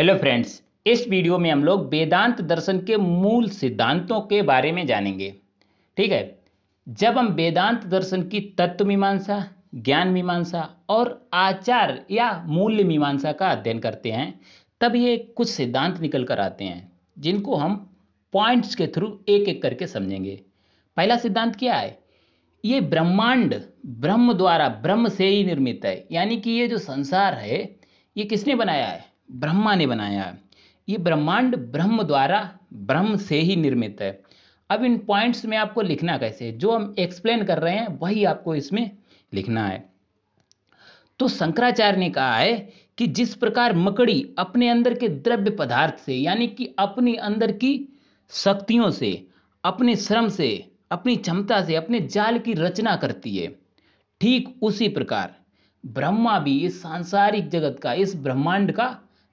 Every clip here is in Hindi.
हेलो फ्रेंड्स इस वीडियो में हम लोग वेदांत दर्शन के मूल सिद्धांतों के बारे में जानेंगे ठीक है जब हम वेदांत दर्शन की तत्व मीमांसा ज्ञान मीमांसा और आचार या मूल्य मीमांसा का अध्ययन करते हैं तब ये कुछ सिद्धांत निकल कर आते हैं जिनको हम पॉइंट्स के थ्रू एक एक करके समझेंगे पहला सिद्धांत क्या है ये ब्रह्मांड ब्रह्म द्वारा ब्रह्म से ही निर्मित है यानी कि ये जो संसार है ये किसने बनाया है ब्रह्मा ने बनाया है ये ब्रह्मांड ब्रह्म द्वारा ब्रह्म से ही निर्मित है अब इन पॉइंट्स में आपको लिखना कैसे है जो हम एक्सप्लेन कर रहे हैं वही आपको इसमें लिखना है तो शंकराचार्य ने कहा है कि जिस प्रकार मकड़ी अपने अंदर के द्रव्य पदार्थ से यानी कि अपने अंदर की शक्तियों से अपने श्रम से अपनी क्षमता से अपने जाल की रचना करती है ठीक उसी प्रकार ब्रह्मा भी इस सांसारिक जगत का इस ब्रह्मांड का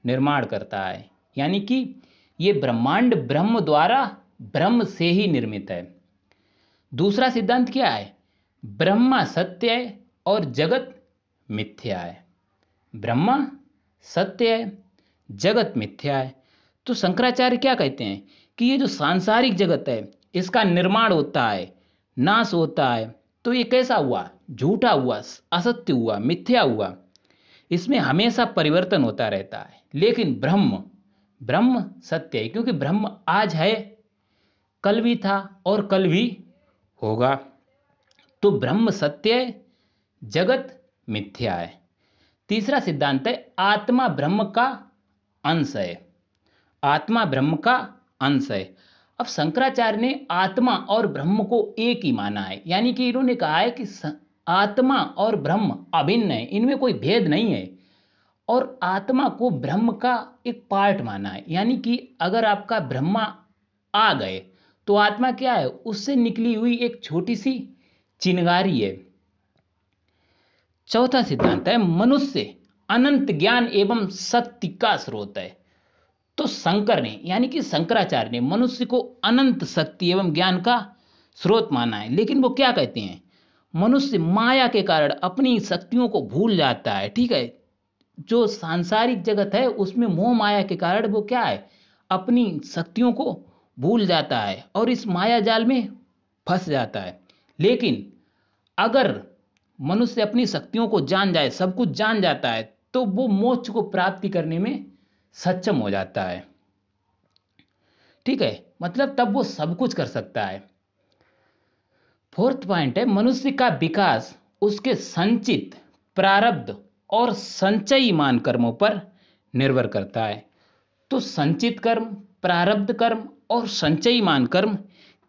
निर्माण करता है यानी कि ये ब्रह्मांड ब्रह्म द्वारा ब्रह्म से ही निर्मित है दूसरा सिद्धांत क्या है ब्रह्मा सत्य है और जगत मिथ्या है ब्रह्मा सत्य है जगत मिथ्या है तो शंकराचार्य क्या कहते हैं कि ये जो सांसारिक जगत है इसका निर्माण होता है नाश होता है तो ये कैसा हुआ झूठा हुआ असत्य हुआ मिथ्या हुआ इसमें हमेशा परिवर्तन होता रहता है लेकिन ब्रह्म ब्रह्म सत्य है क्योंकि ब्रह्म आज है कल भी था और कल भी होगा तो ब्रह्म सत्य है जगत मिथ्या है तीसरा सिद्धांत है आत्मा ब्रह्म का अंश है आत्मा ब्रह्म का अंश है अब शंकराचार्य ने आत्मा और ब्रह्म को एक ही माना है यानी कि इन्होंने कहा है कि आत्मा और ब्रह्म अभिन्न है इनमें कोई भेद नहीं है और आत्मा को ब्रह्म का एक पार्ट माना है यानी कि अगर आपका ब्रह्मा आ गए तो आत्मा क्या है उससे निकली हुई एक छोटी सी चिनगारी है चौथा सिद्धांत है मनुष्य अनंत ज्ञान एवं सत्य का स्रोत है तो शंकर ने यानी कि शंकराचार्य ने मनुष्य को अनंत शक्ति एवं ज्ञान का स्रोत माना है लेकिन वो क्या कहते हैं मनुष्य माया के कारण अपनी शक्तियों को भूल जाता है ठीक है जो सांसारिक जगत है उसमें मोह माया के कारण वो क्या है अपनी शक्तियों को भूल जाता है और इस माया जाल में फंस जाता है लेकिन अगर मनुष्य अपनी शक्तियों को जान जाए सब कुछ जान जाता है तो वो मोक्ष को प्राप्ति करने में सक्षम हो जाता है ठीक है मतलब तब वो सब कुछ कर सकता है फोर्थ पॉइंट है मनुष्य का विकास उसके संचित प्रारब्ध और संचयी मान कर्मों पर निर्भर करता है तो संचित कर्म प्रारब्ध कर्म और संचयी मान कर्म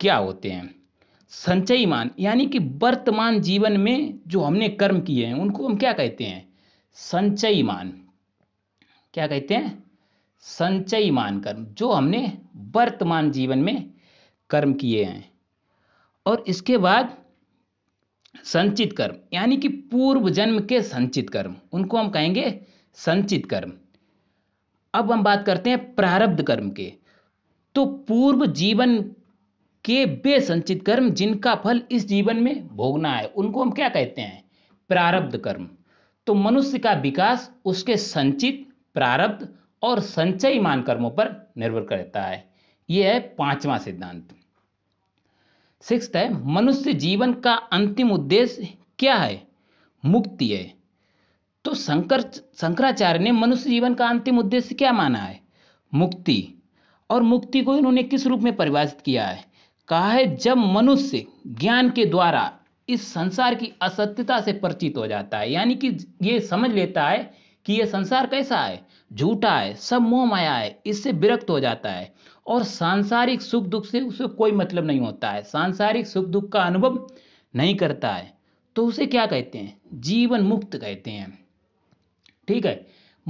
क्या होते हैं संचयी मान यानी कि वर्तमान जीवन में जो हमने कर्म किए हैं उनको हम क्या कहते हैं संचयी मान क्या कहते हैं संचयी मान कर्म जो हमने वर्तमान जीवन में कर्म किए हैं और इसके बाद संचित कर्म यानी कि पूर्व जन्म के संचित कर्म उनको हम कहेंगे संचित कर्म अब हम बात करते हैं प्रारब्ध कर्म के तो पूर्व जीवन के बेसंचित कर्म जिनका फल इस जीवन में भोगना है उनको हम क्या कहते हैं प्रारब्ध कर्म तो मनुष्य का विकास उसके संचित प्रारब्ध और संचयमान मान कर्मों पर निर्भर करता है यह है पांचवा सिद्धांत सिक्स्थ है मनुष्य जीवन का अंतिम उद्देश्य क्या है मुक्ति है तो शंकर शंकराचार्य ने मनुष्य जीवन का अंतिम उद्देश्य क्या माना है मुक्ति और मुक्ति को इन्होंने किस रूप में परिभाषित किया है कहा है जब मनुष्य ज्ञान के द्वारा इस संसार की असत्यता से परिचित हो जाता है यानी कि ये समझ लेता है कि यह संसार कैसा है झूठा है सब मोह माया है इससे विरक्त हो जाता है और सांसारिक सुख दुख से उसे कोई मतलब नहीं होता है सांसारिक सुख दुख का अनुभव नहीं करता है तो उसे क्या कहते हैं जीवन मुक्त कहते हैं ठीक है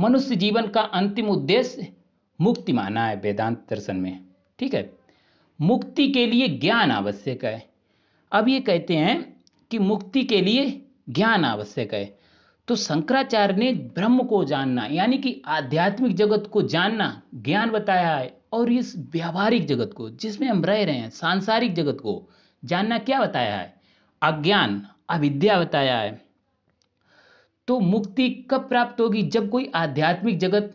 मनुष्य जीवन का अंतिम उद्देश्य मुक्ति माना है वेदांत दर्शन में ठीक है मुक्ति के लिए ज्ञान आवश्यक है अब ये कहते हैं कि मुक्ति के लिए ज्ञान आवश्यक है तो शंकराचार्य ने ब्रह्म को जानना यानी कि आध्यात्मिक जगत को जानना ज्ञान बताया है और इस व्यावहारिक जगत को जिसमें हम रह रहे हैं सांसारिक जगत को जानना क्या बताया है अज्ञान अविद्या बताया है तो मुक्ति कब प्राप्त होगी जब कोई आध्यात्मिक जगत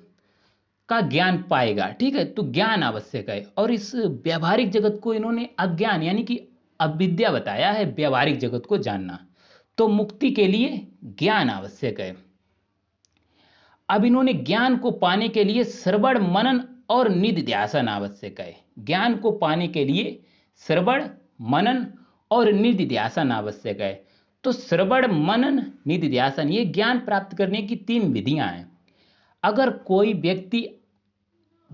का ज्ञान पाएगा ठीक है तो ज्ञान आवश्यक है और इस व्यावहारिक जगत को इन्होंने अज्ञान यानी कि अविद्या बताया है व्यावहारिक जगत को जानना तो मुक्ति के लिए ज्ञान आवश्यक है अब इन्होंने ज्ञान को पाने के लिए सर्वण मनन और निधिध्यासन आवश्यक है ज्ञान को पाने के लिए श्रवण मनन और निधिध्यासन आवश्यक है तो श्रवण मनन निधिध्यासन ये ज्ञान प्राप्त करने की तीन विधियां हैं अगर कोई व्यक्ति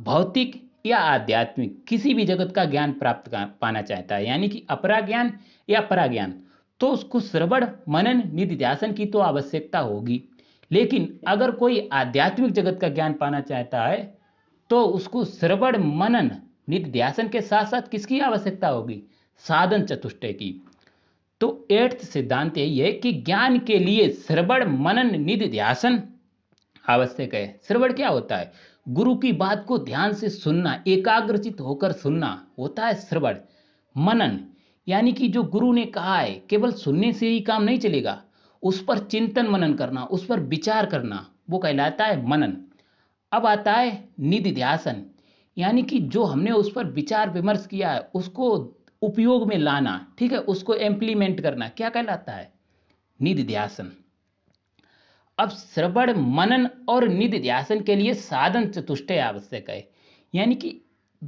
भौतिक या आध्यात्मिक किसी भी जगत का ज्ञान प्राप्त पाना चाहता है यानी कि अपरा ज्ञान या परा ज्ञान तो उसको श्रवण मनन निधिध्यासन की तो आवश्यकता होगी लेकिन अगर कोई आध्यात्मिक जगत का ज्ञान पाना चाहता है तो उसको श्रवण मनन निध्यासन के साथ साथ किसकी आवश्यकता होगी साधन चतुष्टय की तो एट्थ सिद्धांत यही है कि ज्ञान के लिए श्रवण मनन निध्यासन आवश्यक है श्रवण क्या होता है गुरु की बात को ध्यान से सुनना एकाग्रचित होकर सुनना होता है श्रवण मनन यानी कि जो गुरु ने कहा है केवल सुनने से ही काम नहीं चलेगा उस पर चिंतन मनन करना उस पर विचार करना वो कहलाता है मनन अब आता है निधि ध्यासन यानी कि जो हमने उस पर विचार विमर्श किया है उसको उपयोग में लाना ठीक है उसको इम्प्लीमेंट करना क्या कहलाता है निधि ध्यासन अब श्रवण मनन और निधि ध्यासन के लिए साधन चतुष्ट आवश्यक है यानी कि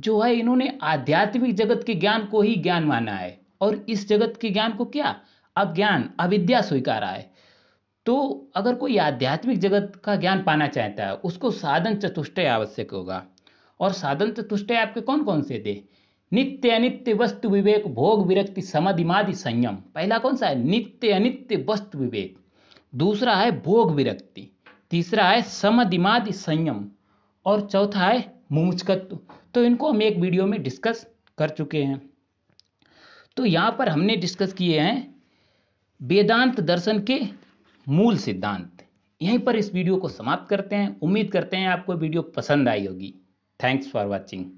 जो है इन्होंने आध्यात्मिक जगत के ज्ञान को ही ज्ञान माना है और इस जगत के ज्ञान को क्या अज्ञान अविद्या स्वीकारा है तो अगर कोई आध्यात्मिक जगत का ज्ञान पाना चाहता है उसको साधन चतुष्टय आवश्यक होगा और साधन चतुष्टय आपके कौन कौन से थे नित्य अनित्य वस्तु विवेक भोग विरक्ति समाधिमादि संयम पहला कौन सा है नित्य अनित्य वस्तु विवेक दूसरा है भोग विरक्ति तीसरा है समाधिमादि संयम और चौथा है मुमुचकत्व तो इनको हम एक वीडियो में डिस्कस कर चुके हैं तो यहाँ पर हमने डिस्कस किए हैं वेदांत दर्शन के मूल सिद्धांत यहीं पर इस वीडियो को समाप्त करते हैं उम्मीद करते हैं आपको वीडियो पसंद आई होगी थैंक्स फॉर वॉचिंग